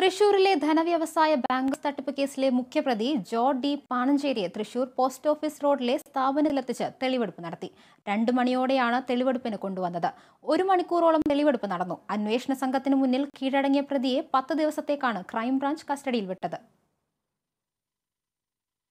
തൃശൂരിലെ ധനവ്യവസായ ബാങ്ക് തട്ടിപ്പ് കേസിലെ മുഖ്യപ്രതി ജോ ഡി പാണഞ്ചേരിയെ തൃശൂർ പോസ്റ്റ് ഓഫീസ് റോഡിലെ സ്ഥാപനത്തിലെത്തിച്ച് തെളിവെടുപ്പ് നടത്തി രണ്ടു മണിയോടെയാണ് തെളിവെടുപ്പിന് കൊണ്ടുവന്നത് ഒരു മണിക്കൂറോളം തെളിവെടുപ്പ് നടന്നു അന്വേഷണ സംഘത്തിന് മുന്നിൽ കീഴടങ്ങിയ പ്രതിയെ പത്ത് ദിവസത്തേക്കാണ് ക്രൈംബ്രാഞ്ച് കസ്റ്റഡിയിൽ വിട്ടത്